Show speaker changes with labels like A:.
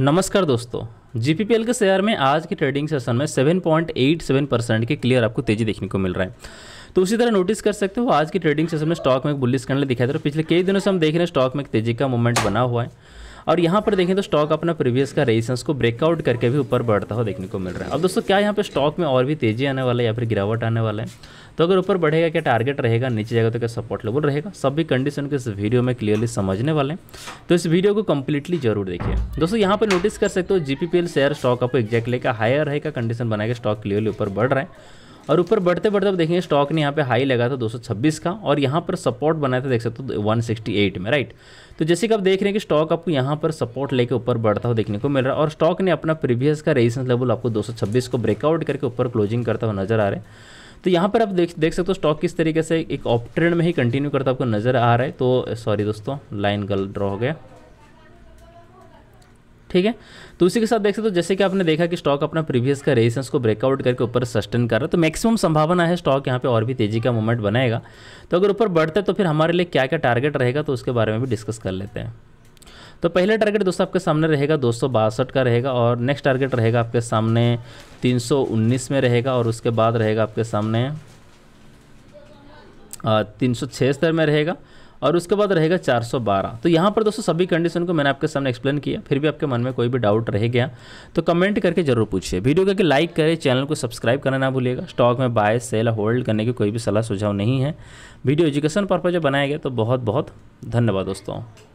A: नमस्कार दोस्तों जीपीपीएल के शेयर में आज के ट्रेडिंग सेशन में 7.87 परसेंट के क्लियर आपको तेजी देखने को मिल रहा है तो उसी तरह नोटिस कर सकते हो आज की ट्रेडिंग सेशन में स्टॉक में एक बुलिस कैंडल दिखाई दे रहा है पिछले कई दिनों से हम देख रहे हैं स्टॉक में एक तेजी का मूवमेंट बना हुआ है और यहाँ पर देखें तो स्टॉक अपना प्रीवियस का रेजिस्टेंस को ब्रेकआउट करके भी ऊपर बढ़ता हुआ देखने को मिल रहा है अब दोस्तों क्या यहाँ पर स्टॉक में और भी तेजी आने वाला है या फिर गिरावट आने वाला है तो अगर ऊपर बढ़ेगा क्या टारगेट रहेगा नीचे जाएगा तो क्या सपोर्ट लेवल रहेगा सभी कंडीशन को इस वीडियो में क्लियरली समझने वाले हैं तो इस वीडियो को कंप्लीटली जरूर देखिए दोस्तों यहाँ पर नोटिस कर सकते हो जीपीपीएल शेयर स्टॉक आपको एक्जैक्टली का हायर रहेगा कंडीशन बनाएगा स्टॉक क्लियरली ऊपर बढ़ रहा है और ऊपर बढ़ते बढ़ते अब देखेंगे स्टॉक ने यहाँ पे हाई लगा था 226 का और यहाँ पर सपोर्ट बनाया था देख सकते हो तो 168 में राइट तो जैसे कि आप देख रहे हैं कि स्टॉक आपको यहाँ पर सपोर्ट लेके ऊपर बढ़ता हुआ देखने को मिल रहा है और स्टॉक ने अपना प्रीवियस का रेजिस्टेंस लेवल आपको दो को ब्रेकआउट करके ऊपर क्लोजिंग करता हुआ नजर आ रहा है तो यहाँ पर आप देख देख सकते हो स्टॉक किस तरीके से एक ऑप ट्रेंड में ही कंटिन्यू करता आपको नजर आ रहा है तो सॉरी दोस्तों लाइन गल ड्रॉ हो गया ठीक है तो उसी के साथ देख सकते हो जैसे कि आपने देखा कि स्टॉक अपना प्रीवियस का रेजिस्टेंस को ब्रेकआउट करके ऊपर सस्टेन कर रहा है तो मैक्सिमम संभावना है स्टॉक यहाँ पे और भी तेजी का मूवमेंट बनाएगा तो अगर ऊपर बढ़ता है तो फिर हमारे लिए क्या क्या टारगेट रहेगा तो उसके बारे में भी डिस्कस कर लेते हैं तो पहला टारगेट दोस्तों आपके सामने रहेगा दो का रहेगा और नेक्स्ट टारगेट रहेगा आपके सामने तीन में रहेगा और उसके बाद रहेगा आपके सामने तीन सौ स्तर में रहेगा और उसके बाद रहेगा 412 तो यहाँ पर दोस्तों सभी कंडीशन को मैंने आपके सामने एक्सप्लेन किया फिर भी आपके मन में कोई भी डाउट रह गया तो कमेंट करके जरूर पूछिए वीडियो करके लाइक करें चैनल को सब्सक्राइब करना ना भूलिएगा स्टॉक में बाय सेल होल्ड करने की कोई भी सलाह सुझाव नहीं है वीडियो एजुकेशन पर्पज बनाया गया तो बहुत बहुत धन्यवाद दोस्तों